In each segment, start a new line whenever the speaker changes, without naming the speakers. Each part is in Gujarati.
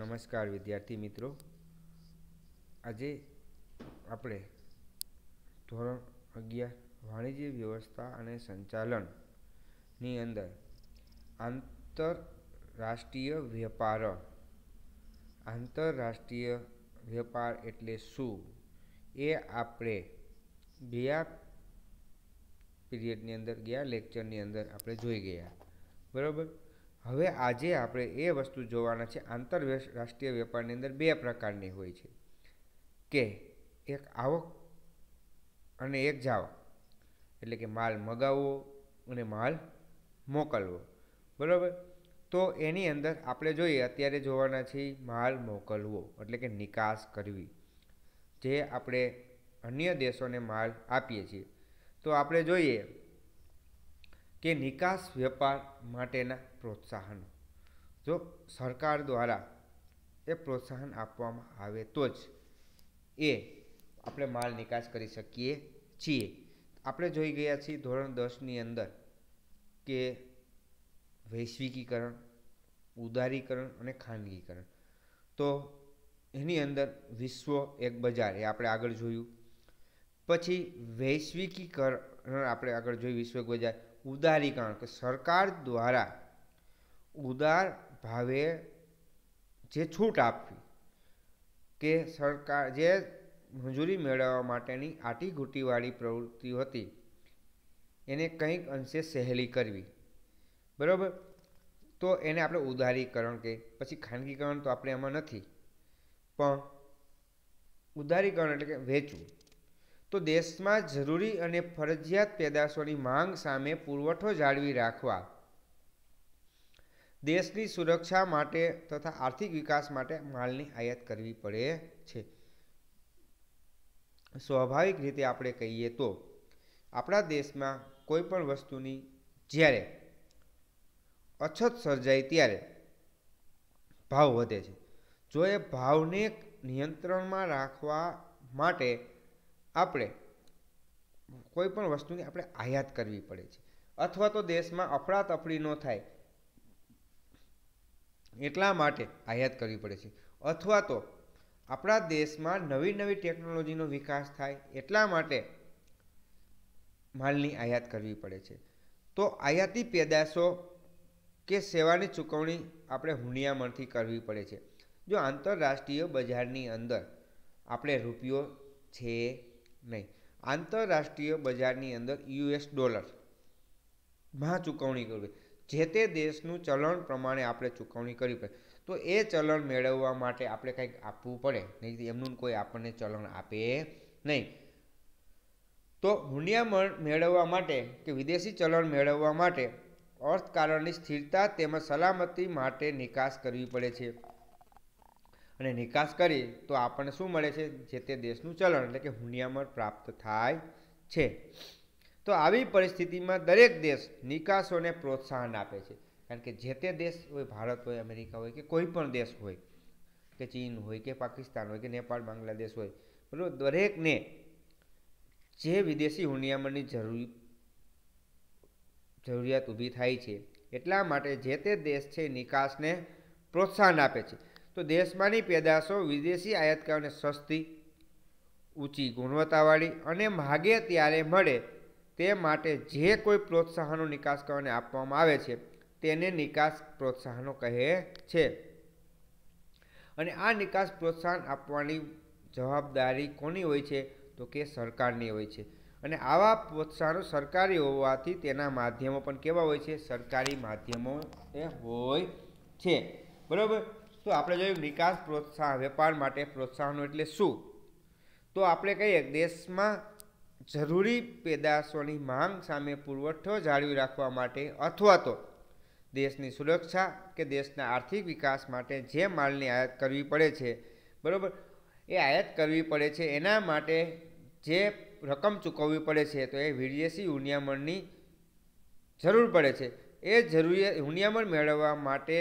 નમસ્કાર વિદ્યાર્થી મિત્રો આજે આપણે ધોરણ અગિયાર વાણિજ્ય વ્યવસ્થા અને સંચાલનની અંદર આંતરરાષ્ટ્રીય વેપાર આંતરરાષ્ટ્રીય વેપાર એટલે શું એ આપણે બે પીરિયડની અંદર ગયા લેક્ચરની અંદર આપણે જોઈ ગયા બરાબર હવે આજે આપણે એ વસ્તુ જોવાના છે આંતર રાષ્ટ્રીય વેપારની અંદર બે પ્રકારની હોય છે કે એક આવક અને એક જાવક એટલે કે માલ મગાવવો અને માલ મોકલવો બરાબર તો એની અંદર આપણે જોઈએ અત્યારે જોવાના છીએ માલ મોકલવો એટલે કે નિકાસ કરવી જે આપણે અન્ય દેશોને માલ આપીએ છીએ તો આપણે જોઈએ કે નિકાસ વેપાર માટેના પ્રોત્સાહન જો સરકાર દ્વારા એ પ્રોત્સાહન આપવામાં આવે તો જ એ આપણે માલ નિકાસ કરી શકીએ છીએ આપણે જોઈ ગયા છીએ ધોરણ દસની અંદર કે વૈશ્વિકીકરણ ઉદારીકરણ અને ખાનગીકરણ તો એની અંદર વિશ્વ એક બજાર એ આપણે આગળ જોયું પછી વૈશ્વિકીકરણ આપણે આગળ જોયું વિશ્વ એક બજાર ઉદારીકરણ કે સરકાર દ્વારા ઉદાર ભાવે જે છૂટ આપવી કે સરકાર જે મંજૂરી મેળવવા માટેની આટીઘૂટીવાળી પ્રવૃત્તિ હતી એને કંઈક અંશે સહેલી કરવી બરાબર તો એને આપણે ઉદારીકરણ કે પછી ખાનગીકરણ તો આપણે એમાં નથી પણ ઉદારીકરણ એટલે કે વેચવું તો દેશમાં જરૂરી અને ફરજિયાત પેદાશોની માંગ સામે પુરવઠો જાળવી રાખવા દેશની સુરક્ષા માટે તથા આર્થિક વિકાસ માટે માલની આયાત કરવી પડે છે સ્વાભાવિક રીતે આપણે કહીએ તો આપણા દેશમાં કોઈ પણ વસ્તુની જ્યારે અછત સર્જાય ત્યારે ભાવ વધે છે જો એ ભાવને નિયંત્રણમાં રાખવા માટે આપણે કોઈ પણ વસ્તુની આપણે આયાત કરવી પડે છે અથવા તો દેશમાં અફડાતફડી ન થાય એટલા માટે આયાત કરવી પડે છે અથવા તો આપણા દેશમાં નવી નવી ટેકનોલોજીનો વિકાસ થાય એટલા માટે માલની આયાત કરવી પડે છે તો આયાતી પેદાશો કે સેવાની ચૂકવણી આપણે હુંડિયામણથી કરવી પડે છે જો આંતરરાષ્ટ્રીય બજારની અંદર આપણે રૂપિયો છે નહીં આંતરરાષ્ટ્રીય બજારની અંદર યુએસ ડોલરમાં ચૂકવણી કરવી જે તે દેશનું ચલણ પ્રમાણે આપણે ચૂકવણી કરવી પડે તો એ ચલણ મેળવવા માટે આપણે કંઈક આપવું પડે નહીં એમનું કોઈ આપણને ચલણ આપે નહીં તો હુંડિયામણ મેળવવા માટે કે વિદેશી ચલણ મેળવવા માટે અર્થકારણની સ્થિરતા તેમજ સલામતી માટે નિકાસ કરવી પડે છે અને નિકાસ કરી તો આપણને શું મળે છે જે તે દેશનું ચલણ એટલે કે હુંડિયામણ પ્રાપ્ત થાય છે તો આવી પરિસ્થિતિમાં દરેક દેશ નિકાસોને પ્રોત્સાહન આપે છે કારણ કે જે તે દેશ હોય ભારત હોય અમેરિકા હોય કે કોઈ પણ દેશ હોય કે ચીન હોય કે પાકિસ્તાન હોય કે નેપાળ બાંગ્લાદેશ હોય બરાબર દરેકને જે વિદેશી હુનિયામણની જરૂરી જરૂરિયાત ઊભી થાય છે એટલા માટે જે તે દેશ છે નિકાસને પ્રોત્સાહન આપે છે તો દેશમાંની પેદાશો વિદેશી આયાતકારોને સસ્તી ઊંચી ગુણવત્તાવાળી અને માગે ત્યારે મળે તે માટે જે કોઈ પ્રોત્સાહનો નિકાસકારોને આપવામાં આવે છે તેને નિકાસ પ્રોત્સાહનો કહે છે અને આ નિકાસ પ્રોત્સાહન આપવાની જવાબદારી કોની હોય છે તો કે સરકારની હોય છે અને આવા પ્રોત્સાહનો સરકારી હોવાથી તેના માધ્યમો પણ કેવા હોય છે સરકારી માધ્યમો એ હોય છે બરાબર તો આપણે જોયું નિકાસ પ્રોત્સાહન વેપાર માટે પ્રોત્સાહનો એટલે શું તો આપણે કહીએ દેશમાં જરૂરી પેદાશોની માંગ સામે પુરવઠો જાળવી રાખવા માટે અથવા તો દેશની સુરક્ષા કે દેશના આર્થિક વિકાસ માટે જે માલની આયાત કરવી પડે છે બરાબર એ આયાત કરવી પડે છે એના માટે જે રકમ ચૂકવવી પડે છે તો એ વિદેશી હુનિયામણની જરૂર પડે છે એ જરૂરી હુનિયામણ મેળવવા માટે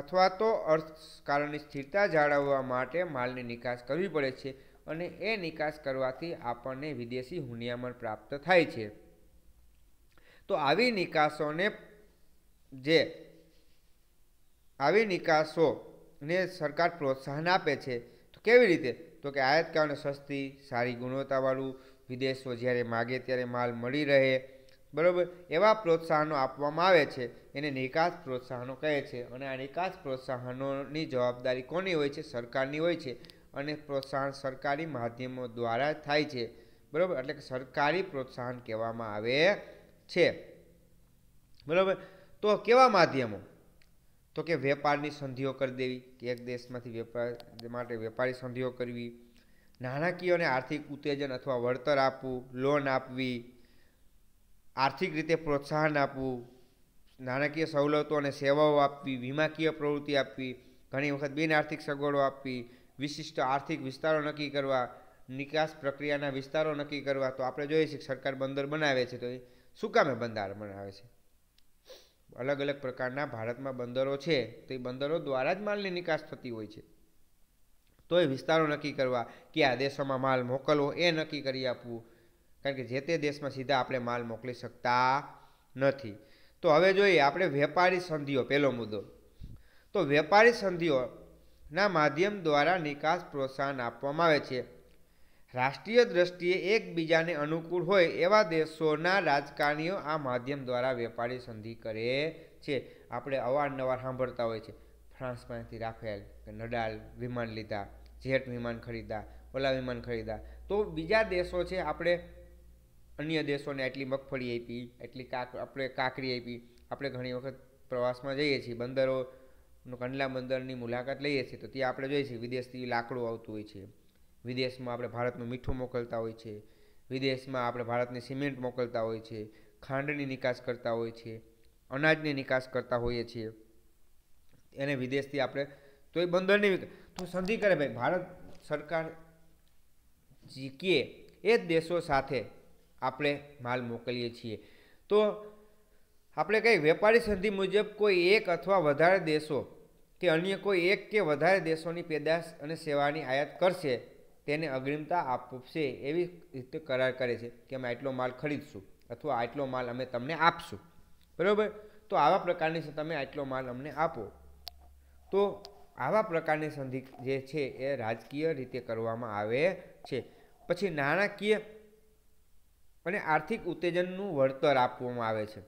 અથવા તો અર્થકારણની સ્થિરતા જાળવવા માટે માલની નિકાસ કરવી પડે છે અને એ નિકાસ કરવાથી આપણને વિદેશી હુનિયામણ પ્રાપ્ત થાય છે તો આવી નિકાસોને જે આવી નિકાસોને સરકાર પ્રોત્સાહન આપે છે તો કેવી રીતે તો કે આયાતકારોને સસ્તી સારી ગુણવત્તાવાળું વિદેશો જ્યારે માગે ત્યારે માલ મળી રહે બરાબર એવા પ્રોત્સાહનો આપવામાં આવે છે એને નિકાસ પ્રોત્સાહનો કહે છે અને આ નિકાસ પ્રોત્સાહનોની જવાબદારી કોની હોય છે સરકારની હોય છે અને પ્રોત્સાહન સરકારી માધ્યમો દ્વારા થાય છે બરાબર એટલે કે સરકારી પ્રોત્સાહન કહેવામાં આવે છે બરાબર તો કેવા માધ્યમો તો કે વેપારની સંધિઓ કરી દેવી કે એક દેશમાંથી વેપાર માટે વેપારી સંધિઓ કરવી નાણાકીય અને આર્થિક ઉત્તેજન અથવા વળતર આપવું લોન આપવી આર્થિક રીતે પ્રોત્સાહન આપવું નાણાકીય સવલતો અને સેવાઓ આપવી વીમાકીય પ્રવૃત્તિ આપવી ઘણી વખત બિન આર્થિક સગવડો આપવી વિશિષ્ટ આર્થિક વિસ્તારો નક્કી કરવા નિકાસ પ્રક્રિયાના વિસ્તારો નક્કી કરવા તો આપણે જોઈએ છીએ સરકાર બંદર બનાવે છે તો એ શું કામે બંદર બનાવે છે અલગ અલગ પ્રકારના ભારતમાં બંદરો છે તો એ બંદરો દ્વારા જ માલની નિકાસ થતી હોય છે તો એ વિસ્તારો નક્કી કરવા કે આ દેશોમાં માલ મોકલવો એ નક્કી કરી આપવું કારણ કે જે તે દેશમાં સીધા આપણે માલ મોકલી શકતા નથી તો હવે જોઈએ આપણે વેપારી સંધિઓ પહેલો મુદ્દો તો વેપારી સંધિઓ ના માધ્યમ દ્વારા નિકાસ પ્રોત્સાહન આપવામાં આવે છે રાષ્ટ્રીય દ્રષ્ટિએ એકબીજાને અનુકૂળ હોય એવા દેશોના રાજકારણીઓ આ માધ્યમ દ્વારા વેપારી સંધિ કરે છે આપણે અવારનવાર સાંભળતા હોય છે ફ્રાન્સમાંથી રાફેલ નડાલ વિમાન લીધા જેટ વિમાન ખરીદા ઓલા વિમાન ખરીદા તો બીજા દેશો છે આપણે અન્ય દેશોને એટલી મગફળી આપી એટલી કાક આપણે કાકરી આપી આપણે ઘણી વખત પ્રવાસમાં જઈએ છીએ બંદરો કંડલા બંદરની મુલાકાત લઈએ છીએ તો ત્યાં આપણે જોઈએ છીએ વિદેશથી લાકડું આવતું હોય છે વિદેશમાં આપણે ભારતનું મીઠું મોકલતા હોય છે વિદેશમાં આપણે ભારતની સિમેન્ટ મોકલતા હોય છે ખાંડની નિકાસ કરતા હોય છે અનાજની નિકાસ કરતા હોઈએ છીએ એને વિદેશથી આપણે તો એ બંદરની તો સંધિ કરે ભાઈ ભારત સરકાર જીકીએ એ જ દેશો સાથે આપણે માલ મોકલીએ છીએ તો આપણે કંઈ વેપારી સંધિ મુજબ કોઈ એક અથવા વધારે દેશો કે અન્ય કોઈ એક કે વધારે દેશોની પેદાશ અને સેવાની આયાત કરશે તેને અગ્રિમતા આપશે એવી રીતે કરાર કરે છે કે અમે આટલો માલ ખરીદશું અથવા આટલો માલ અમે તમને આપશું બરાબર તો આવા પ્રકારની તમે આટલો માલ અમને આપો તો આવા પ્રકારની સંધિ જે છે એ રાજકીય રીતે કરવામાં આવે છે પછી નાણાકીય અને આર્થિક ઉત્તેજનનું વળતર આપવામાં આવે છે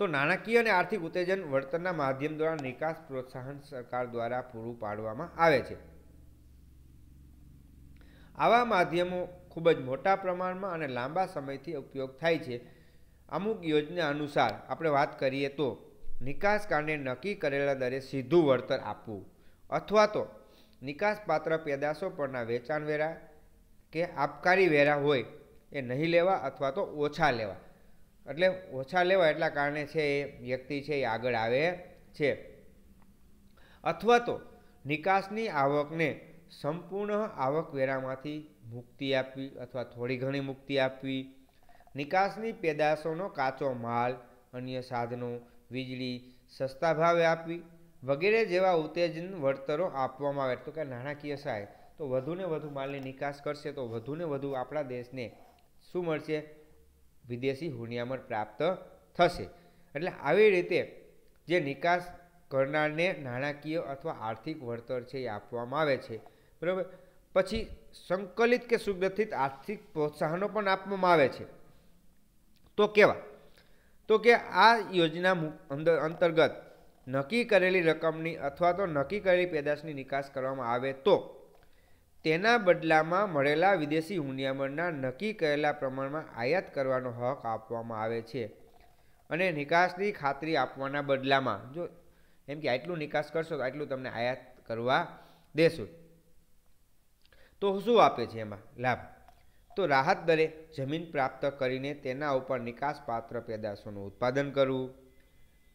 તો નાણાકીય અને આર્થિક ઉત્તેજન વળતરના માધ્યમ દ્વારા નિકાસ પ્રોત્સાહન સરકાર દ્વારા પૂરું પાડવામાં આવે છે આવા માધ્યમો ખૂબ જ મોટા પ્રમાણમાં અને લાંબા સમયથી ઉપયોગ થાય છે અમુક યોજના અનુસાર આપણે વાત કરીએ તો નિકાસકારને નક્કી કરેલા દરે સીધું વળતર આપવું અથવા તો નિકાસપાત્ર પેદાશો પરના વેચાણવેરા કે આબકારી વેરા હોય એ નહીં લેવા અથવા તો ઓછા લેવા એટલે ઓછા લેવા એટલા કારણે છે એ વ્યક્તિ છે એ આગળ આવે છે અથવા તો નિકાસની આવકને સંપૂર્ણ આવકવેરામાંથી મુક્તિ આપવી અથવા થોડી ઘણી મુક્તિ આપવી નિકાસની પેદાશોનો કાચો માલ અન્ય સાધનો વીજળી સસ્તા ભાવે આપવી વગેરે જેવા ઉત્તેજન વળતરો આપવામાં આવે તો કે નાણાકીય સહાય તો વધુને વધુ માલની નિકાસ કરશે તો વધુને વધુ આપણા દેશને શું મળશે વિદેશી હુનિયામણ પ્રાપ્ત થશે એટલે આવી રીતે જે નિકાસ કરનારને નાણાકીય અથવા આર્થિક વળતર છે એ આપવામાં આવે છે બરાબર પછી સંકલિત કે સુગ્રથિત આર્થિક પ્રોત્સાહનો પણ આપવામાં આવે છે તો કેવા તો કે આ યોજના અંતર્ગત નક્કી કરેલી રકમની અથવા તો નક્કી કરેલી પેદાશની નિકાસ કરવામાં આવે તો તેના બદલામાં મળેલા વિદેશી હુંડિયામણના નક્કી કરેલા પ્રમાણમાં આયાત કરવાનો હક આપવામાં આવે છે અને નિકાસની ખાતરી આપવાના બદલામાં જો એમ કે આટલું નિકાસ કરશો તો આટલું તમને આયાત કરવા દેશું તો શું આપે છે એમાં લાભ તો રાહત દરે જમીન પ્રાપ્ત કરીને તેના ઉપર નિકાસપાત્ર પેદાશોનું ઉત્પાદન કરવું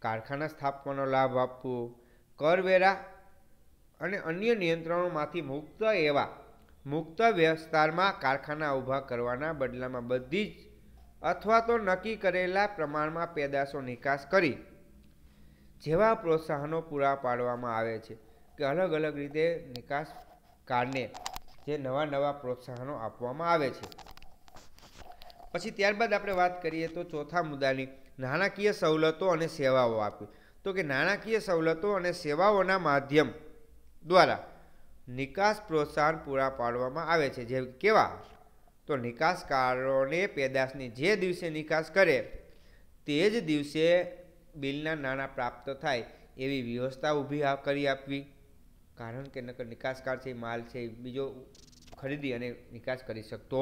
કારખાના સ્થાપવાનો લાભ આપવો કરવેરા અને અન્ય નિયંત્રણોમાંથી મુક્ત એવા મુક્ત વ્યવસ્તારમાં કારખાના ઊભા કરવાના બદલામાં બધી જ અથવા તો નક્કી કરેલા પ્રમાણમાં પેદાશો નિકાસ કરી જેવા પ્રોત્સાહનો પૂરા પાડવામાં આવે છે કે અલગ અલગ રીતે નિકાસ કારને જે નવા નવા પ્રોત્સાહનો આપવામાં આવે છે પછી ત્યારબાદ આપણે વાત કરીએ તો ચોથા મુદ્દાની નાણાકીય સવલતો અને સેવાઓ આપવી તો કે નાણાકીય સવલતો અને સેવાઓના માધ્યમ દ્વારા નિકાસ પ્રોત્સાહન પૂરા પાડવામાં આવે છે જે કેવા તો નિકાસકારોને પેદાશની જે દિવસે નિકાસ કરે તે જ દિવસે બિલના નાણાં પ્રાપ્ત થાય એવી વ્યવસ્થા ઊભી કરી આપવી કારણ કે નકર નિકાસકાર છે માલ છે બીજો ખરીદી અને નિકાસ કરી શકતો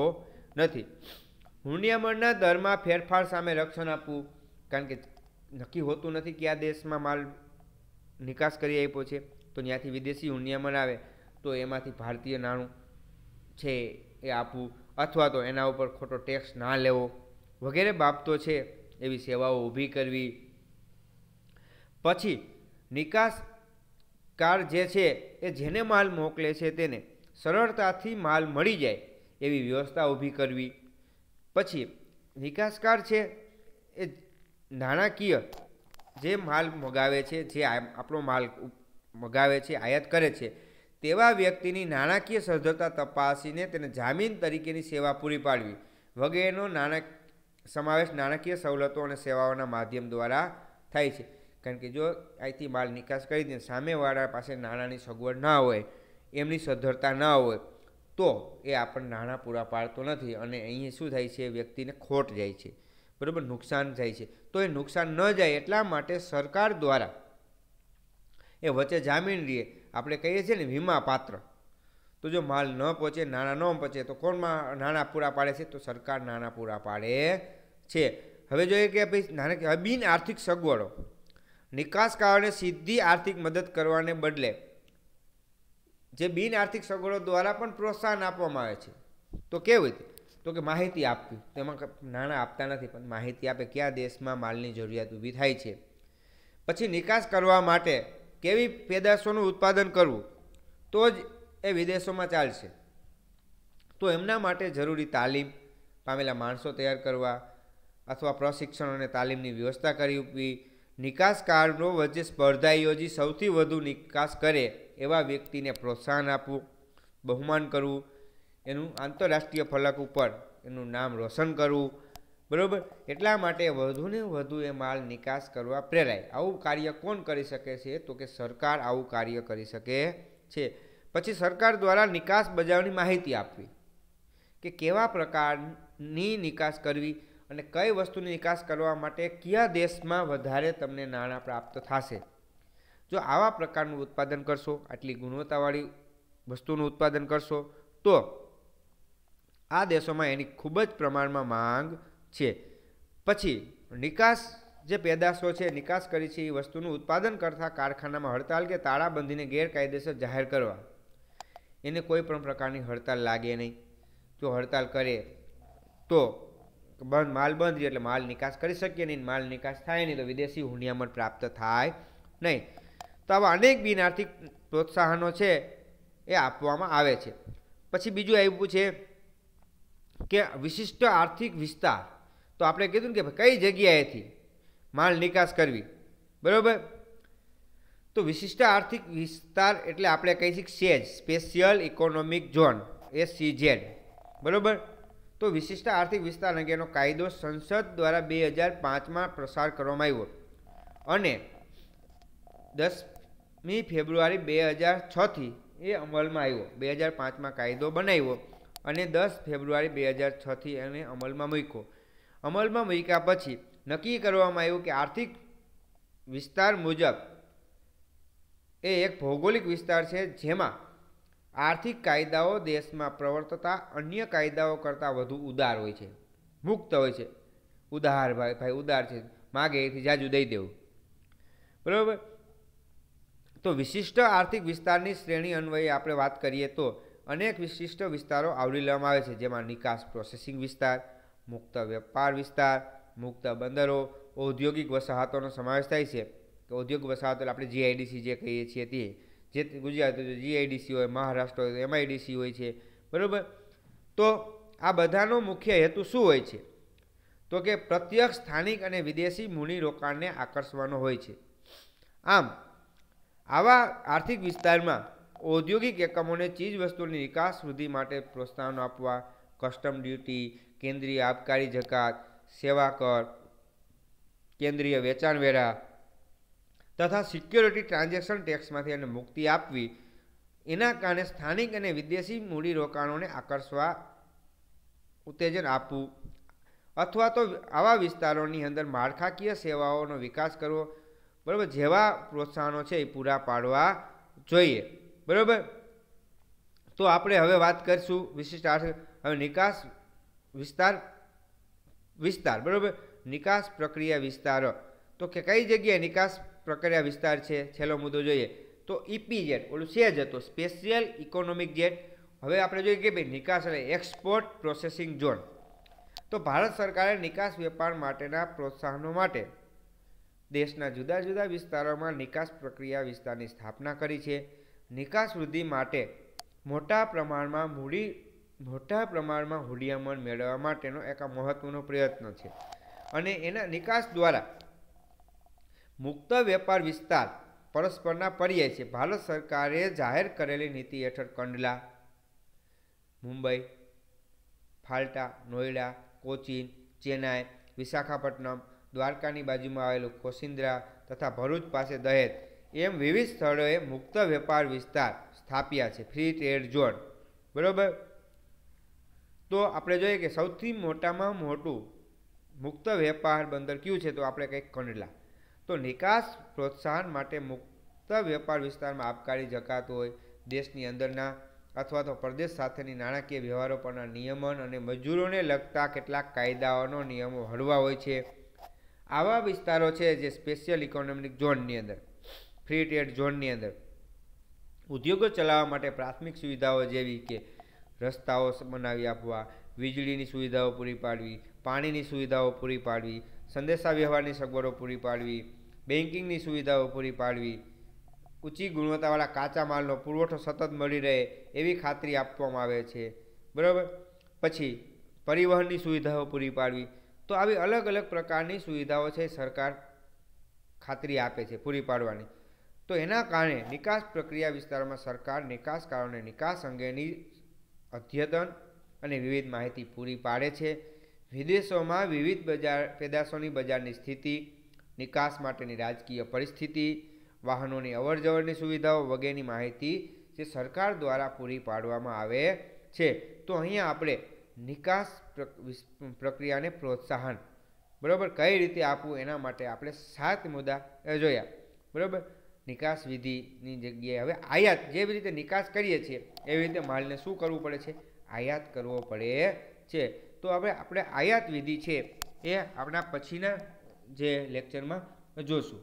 નથી હુંડિયામણના દરમાં ફેરફાર સામે રક્ષણ આપવું કારણ કે નક્કી હોતું નથી કે આ દેશમાં માલ નિકાસ કરી આપ્યો છે તો ત્યાંથી વિદેશી હુંડિયામણ આવે તો એમાંથી ભારતીય નાણું છે એ આપવું અથવા તો એના ઉપર ખોટો ટેક્સ ના લેવો વગેરે બાબતો છે એવી સેવાઓ ઊભી કરવી પછી નિકાસકાર જે છે એ જેને માલ મોકલે છે તેને સરળતાથી માલ મળી જાય એવી વ્યવસ્થા ઊભી કરવી પછી નિકાસકાર છે એ નાણાકીય જે માલ મગાવે છે જે આપણો માલ મગાવે છે આયાત કરે છે તેવા વ્યક્તિની નાણાકીય સજ્જતા તપાસીને તેને જામીન તરીકેની સેવા પૂરી પાડવી વગેરેનો નાણાકીય સમાવેશ નાણાકીય સવલતો અને સેવાઓના માધ્યમ દ્વારા થાય છે કારણ કે જો અહીંથી માલ નિકાસ કરી દે સામેવાળા પાસે નાણાંની સગવડ ના હોય એમની સદ્ધરતા ના હોય તો એ આપણને નાણાં પૂરા પાડતો નથી અને અહીં શું થાય છે વ્યક્તિને ખોટ જાય છે બરાબર નુકસાન થાય છે તો એ નુકસાન ન જાય એટલા માટે સરકાર દ્વારા એ વચ્ચે જામીન રહીએ આપણે કહીએ છીએ ને વીમા પાત્ર તો જો માલ ન પહોંચે નાણાં ન પહોંચે તો કોણમાં નાણાં પૂરા પાડે છે તો સરકાર નાણાં પૂરા પાડે છે હવે જોઈએ કે ભાઈ નાણાકીય બિન આર્થિક સગવડો નિકાસકારોને સીધી આર્થિક મદદ કરવાને બદલે જે બિન આર્થિક સગવડો દ્વારા પણ પ્રોત્સાહન આપવામાં આવે છે તો કેવી રીતે તો કે માહિતી આપવી તેમાં નાણાં આપતા નથી પણ માહિતી આપે કયા દેશમાં માલની જરૂરિયાત ઊભી થાય છે પછી નિકાસ કરવા માટે કેવી પેદાશોનું ઉત્પાદન કરવું તો જ એ વિદેશોમાં ચાલશે તો એમના માટે જરૂરી તાલીમ પામેલા માણસો તૈયાર કરવા અથવા પ્રશિક્ષણ અને તાલીમની વ્યવસ્થા કરી આપવી નિકાસકારો વચ્ચે સ્પર્ધા યોજી સૌથી વધુ નિકાસ કરે એવા વ્યક્તિને પ્રોત્સાહન આપવું બહુમાન કરવું એનું આંતરરાષ્ટ્રીય ફલક ઉપર એનું નામ રોશન કરવું બરાબર એટલા માટે વધુને વધુ એ માલ નિકાસ કરવા પ્રેરાય આવું કાર્ય કોણ કરી શકે છે તો કે સરકાર આવું કાર્ય કરી શકે છે પછી સરકાર દ્વારા નિકાસ બજાવની માહિતી આપવી કે કેવા પ્રકારની નિકાસ કરવી અને કઈ વસ્તુની નિકાસ કરવા માટે કયા દેશમાં વધારે તમને નાણાં પ્રાપ્ત થશે જો આવા પ્રકારનું ઉત્પાદન કરશો આટલી ગુણવત્તાવાળી વસ્તુનું ઉત્પાદન કરશો તો આ દેશોમાં એની ખૂબ જ પ્રમાણમાં માંગ છે પછી નિકાસ જે પેદાશો છે નિકાસ કરી છે એ વસ્તુનું ઉત્પાદન કરતા કારખાનામાં હડતાલ કે તાળાબંધીને ગેરકાયદેસર જાહેર કરવા એને કોઈ પણ પ્રકારની હડતાલ લાગે નહીં જો હડતાલ કરે તો બંધ માલ બંધ એટલે માલ નિકાસ કરી શકીએ નહીં માલ નિકાસ થાય નહીં તો વિદેશી હુંડિયામણ પ્રાપ્ત થાય નહીં તો આવા અનેક બિન આર્થિક પ્રોત્સાહનો છે એ આપવામાં આવે છે પછી બીજું આવ્યું છે કે વિશિષ્ટ આર્થિક વિસ્તાર તો આપણે કીધું કે કઈ જગ્યાએથી માલ નિકાસ કરવી બરાબર તો વિશિષ્ટ આર્થિક વિસ્તાર એટલે આપણે કહી શકીએ સેજ સ્પેશિયલ ઇકોનોમિક ઝોન એ સી સીઝેડ બરાબર તો વિશિષ્ટ આર્થિક વિસ્તાર અંગેનો કાયદો સંસદ દ્વારા બે હજાર પાંચમાં પ્રસાર કરવામાં આવ્યો અને દસમી ફેબ્રુઆરી બે હજાર છથી એ અમલમાં આવ્યો બે હજાર પાંચમાં કાયદો બનાવ્યો અને દસ ફેબ્રુઆરી બે હજાર છથી એને અમલમાં મૂક્યો અમલમાં મૂક્યા પછી નક્કી કરવામાં આવ્યું કે આર્થિક વિસ્તાર મુજબ એ એક ભૌગોલિક વિસ્તાર છે જેમાં આર્થિક કાયદાઓ દેશમાં પ્રવર્તતા અન્ય કાયદાઓ કરતાં વધુ ઉદાર હોય છે મુક્ત હોય છે ઉદાર ભાઈ ભાઈ ઉદાર છે માગે એથી જાજુ દઈ દેવું બરાબર તો વિશિષ્ટ આર્થિક વિસ્તારની શ્રેણી અન્વયે આપણે વાત કરીએ તો અનેક વિશિષ્ટ વિસ્તારો આવરી લેવામાં આવે છે જેમાં નિકાસ પ્રોસેસિંગ વિસ્તાર મુક્ત વેપાર વિસ્તાર મુક્ત બંદરો ઔદ્યોગિક વસાહતોનો સમાવેશ થાય છે કે ઔદ્યોગિક વસાહતો આપણે જીઆઈડીસી જે કહીએ છીએ તે જે ગુજરાત જીઆઈડીસી હોય મહારાષ્ટ્ર હોય એમઆઈડીસી હોય છે બરાબર તો આ બધાનો મુખ્ય હેતુ શું હોય છે તો કે પ્રત્યક્ષ સ્થાનિક અને વિદેશી મૂડીરોકાણને આકર્ષવાનો હોય છે આમ આવા આર્થિક વિસ્તારમાં ઔદ્યોગિક એકમોને ચીજ ચીજવસ્તુની નિકાસ વૃદ્ધિ માટે પ્રોત્સાહન આપવા કસ્ટમ ડ્યુટી કેન્દ્રીય આબકારી જકાત સેવા કર કેન્દ્રીય વેચાણવેરા તથા સિક્યોરિટી ટ્રાન્ઝેક્શન ટેક્સમાંથી એને મુક્તિ આપવી એના કારણે સ્થાનિક અને વિદેશી મૂડીરોકાણોને આકર્ષવા ઉત્તેજન આપવું અથવા તો આવા વિસ્તારોની અંદર માળખાકીય સેવાઓનો વિકાસ કરવો બરાબર જેવા પ્રોત્સાહનો છે એ પૂરા પાડવા જોઈએ બરાબર તો આપણે હવે વાત કરીશું વિશિષ્ટ હવે નિકાસ વિસ્તાર વિસ્તાર બરાબર નિકાસ પ્રક્રિયા વિસ્તાર તો કે કઈ જગ્યાએ નિકાસ પ્રક્રિયા વિસ્તાર છે છેલ્લો મુદ્દો જોઈએ તો ઈપી e જેટ ઓલું જ હતો સ્પેશિયલ ઇકોનોમિક જેટ હવે આપણે જોઈએ કે ભાઈ નિકાસ એટલે એક્સપોર્ટ પ્રોસેસિંગ ઝોન તો ભારત સરકારે નિકાસ વેપાર માટેના પ્રોત્સાહનો માટે દેશના જુદા જુદા વિસ્તારોમાં નિકાસ પ્રક્રિયા વિસ્તારની સ્થાપના કરી છે નિકાસ વૃદ્ધિ માટે મોટા પ્રમાણમાં મૂડી મોટા પ્રમાણમાં હુડિયામણ મેળવવા માટેનો એક આ મહત્વનો પ્રયત્ન છે અને એના નિકાસ દ્વારા મુક્ત વેપાર વિસ્તાર પરસ્પરના પર્યાય છે ભારત સરકારે જાહેર કરેલી નીતિ હેઠળ કંડલા મુંબઈ ફાલ્ટા નોઈડા કોચીન ચેન્નાઈ વિશાખાપટ્ટનમ દ્વારકાની બાજુમાં આવેલું કોસિન્દ્રા તથા ભરૂચ પાસે દહેજ એમ વિવિધ સ્થળોએ મુક્ત વેપાર વિસ્તાર સ્થાપ્યા છે ફ્રી ટ્રેડ ઝોન બરાબર તો આપણે જોઈએ કે સૌથી મોટામાં મોટું મુક્ત વેપાર બંદર કયું છે તો આપણે કંઈક કંડલા તો નિકાસ પ્રોત્સાહન માટે મુક્ત વેપાર વિસ્તારમાં આબકારી જકાત હોય દેશની અંદરના અથવા તો પ્રદેશ સાથેની નાણાકીય વ્યવહારો પરના નિયમન અને મજૂરોને લગતા કેટલાક કાયદાઓનો નિયમો હળવા હોય છે આવા વિસ્તારો છે જે સ્પેશિયલ ઇકોનોમિક ઝોનની અંદર ફ્રી ટ્રેડ ઝોનની અંદર ઉદ્યોગો ચલાવવા માટે પ્રાથમિક સુવિધાઓ જેવી કે રસ્તાઓ બનાવી આપવા વીજળીની સુવિધાઓ પૂરી પાડવી પાણીની સુવિધાઓ પૂરી પાડવી સંદેશાવ્યવહારની સગવડો પૂરી પાડવી બેન્કિંગની સુવિધાઓ પૂરી પાડવી ઊંચી ગુણવત્તાવાળા કાચા માલનો પુરવઠો સતત મળી રહે એવી ખાતરી આપવામાં આવે છે બરાબર પછી પરિવહનની સુવિધાઓ પૂરી પાડવી તો આવી અલગ અલગ પ્રકારની સુવિધાઓ છે સરકાર ખાતરી આપે છે પૂરી પાડવાની તો એના કારણે નિકાસ પ્રક્રિયા વિસ્તારમાં સરકાર નિકાસકારોને નિકાસ અંગેની અદ્યતન અને વિવિધ માહિતી પૂરી પાડે છે વિદેશોમાં વિવિધ બજાર પેદાશોની બજારની સ્થિતિ નિકાસ માટેની રાજકીય પરિસ્થિતિ વાહનોની અવરજવરની સુવિધાઓ વગેરેની માહિતી જે સરકાર દ્વારા પૂરી પાડવામાં આવે છે તો અહીંયા આપણે નિકાસ પ્રક્રિયાને પ્રોત્સાહન બરાબર કઈ રીતે આપવું એના માટે આપણે સાત મુદ્દા જોયા બરાબર નિકાસ વિધિની જગ્યાએ હવે આયાત જેવી રીતે નિકાસ કરીએ છીએ એવી રીતે માલને શું કરવું પડે છે આયાત કરવો પડે છે તો હવે આપણે આયાત વિધિ છે એ આપણા પછીના જે લેક્ચરમાં જોશું